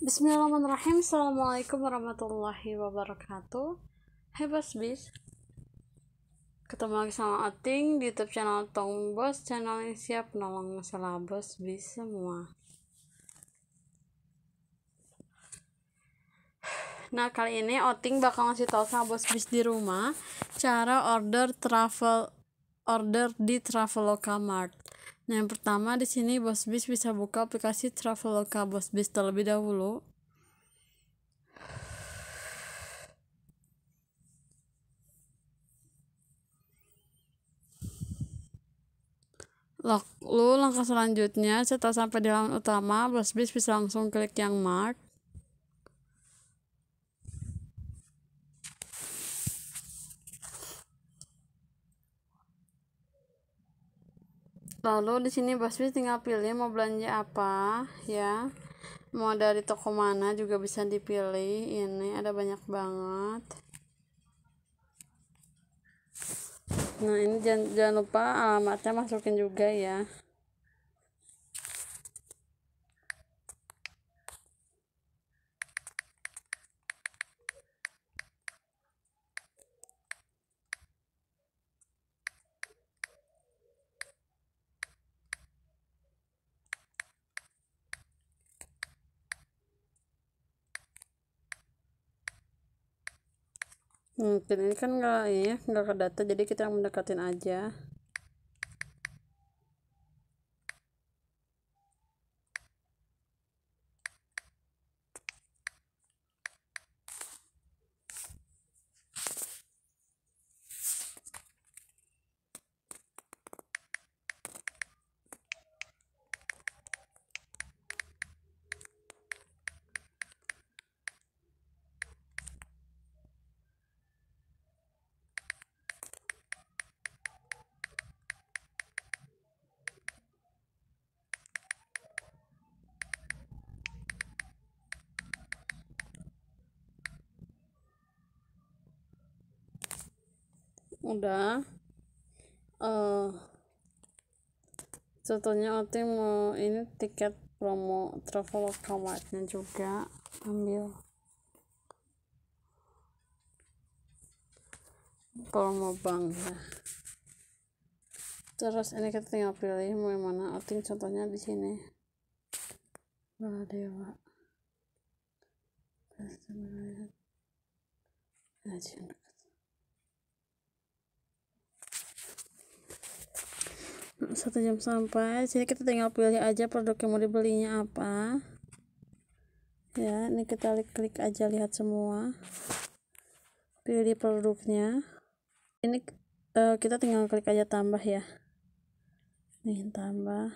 Bismillahirrahmanirrahim Assalamualaikum warahmatullahi wabarakatuh Hai Bos Bis Ketemu lagi sama Ating di YouTube channel Tong Bos Channel yang siap menolong masalah Bos Bis semua Nah kali ini Oting bakal ngasih tau sama Bos Bis di rumah Cara order travel Order di Traveloka Mart Nah, yang pertama di sini bis bisa buka aplikasi Traveloka bis terlebih dahulu. Lalu langkah selanjutnya setelah sampai di halaman utama, bis bisa langsung klik yang mark. lalu di sini Basmi tinggal pilih mau belanja apa ya mau dari toko mana juga bisa dipilih ini ada banyak banget nah ini jangan, jangan lupa alamatnya masukin juga ya mungkin ini kan enggak ya enggak ke data jadi kita mendekatin aja udah uh, contohnya Oti mau ini tiket promo travel kawatnya juga ambil promo bank ya terus ini kita tinggal pilih mau yang mana Oti contohnya di sini Dewa Baladewa Nah, satu jam sampai sini kita tinggal pilih aja produk yang mau dibelinya apa ya ini kita klik, klik aja lihat semua pilih produknya ini uh, kita tinggal klik aja tambah ya nih tambah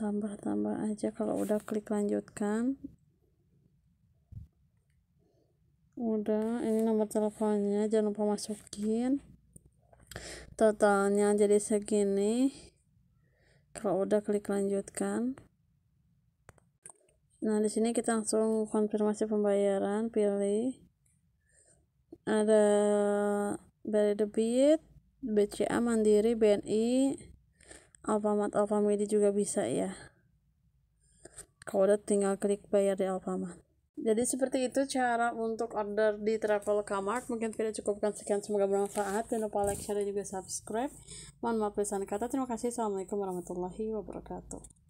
tambah-tambah aja kalau udah klik lanjutkan udah ini nomor teleponnya jangan lupa masukin totalnya jadi segini kalau udah klik lanjutkan nah di sini kita langsung konfirmasi pembayaran pilih ada dari debit BCA Mandiri BNI Alfamart Alfamidi juga bisa ya kalau udah tinggal klik bayar di Alfamart jadi seperti itu cara untuk order di Travel Kamart. Mungkin video cukupkan sekian. Semoga bermanfaat. Jangan lupa like, share, dan juga subscribe. Mohon maaf pesan kata. Terima kasih. Assalamualaikum warahmatullahi wabarakatuh.